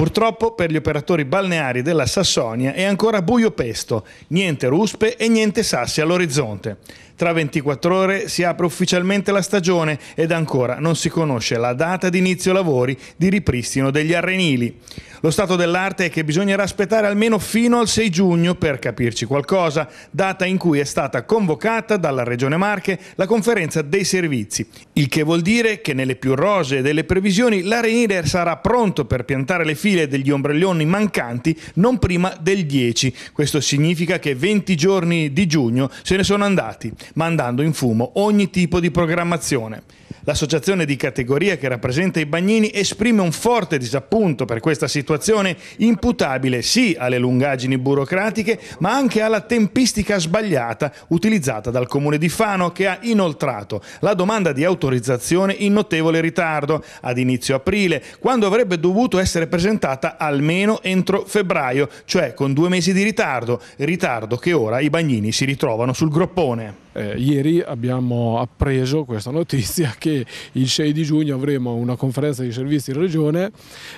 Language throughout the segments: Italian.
Purtroppo per gli operatori balneari della Sassonia è ancora buio pesto, niente ruspe e niente sassi all'orizzonte. Tra 24 ore si apre ufficialmente la stagione ed ancora non si conosce la data di inizio lavori di ripristino degli arrenili. Lo stato dell'arte è che bisognerà aspettare almeno fino al 6 giugno per capirci qualcosa, data in cui è stata convocata dalla Regione Marche la conferenza dei servizi, il che vuol dire che nelle più rosee delle previsioni l'arenile sarà pronto per piantare le file file degli ombrelloni mancanti non prima del 10. Questo significa che 20 giorni di giugno se ne sono andati, mandando in fumo ogni tipo di programmazione. L'associazione di categoria che rappresenta i bagnini esprime un forte disappunto per questa situazione imputabile sì alle lungaggini burocratiche ma anche alla tempistica sbagliata utilizzata dal comune di Fano che ha inoltrato la domanda di autorizzazione in notevole ritardo ad inizio aprile quando avrebbe dovuto essere presentata almeno entro febbraio, cioè con due mesi di ritardo, ritardo che ora i bagnini si ritrovano sul groppone. Eh, ieri abbiamo appreso questa notizia che il 6 di giugno avremo una conferenza di servizi in regione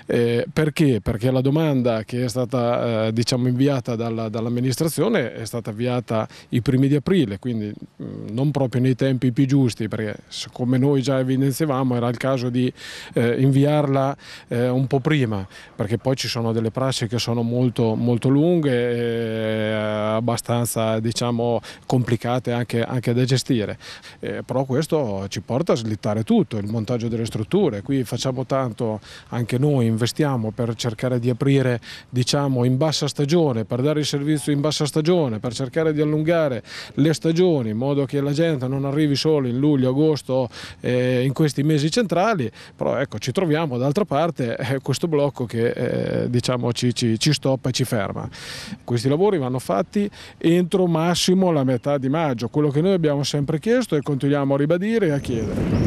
eh, perché? perché la domanda che è stata eh, diciamo inviata dalla, dall'amministrazione è stata avviata i primi di aprile quindi mh, mm, non proprio nei tempi più giusti perché come noi già evidenziavamo era il caso di eh, inviarla eh, un po' prima perché poi ci sono delle prassi che sono molto, molto lunghe eh, abbastanza diciamo complicate anche anche, da gestire, eh, però questo ci porta a slittare tutto, il montaggio delle strutture, qui facciamo tanto anche noi, investiamo per cercare di aprire diciamo, in bassa stagione, per dare il servizio in bassa stagione, per cercare di allungare le stagioni in modo che la gente non arrivi solo in luglio, agosto, eh, in questi mesi centrali, però ecco ci troviamo d'altra parte eh, questo blocco che eh, diciamo ci, ci, ci stoppa e ci ferma. Questi lavori vanno fatti entro massimo la metà di maggio, quello che noi abbiamo sempre chiesto e continuiamo a ribadire e a chiedere.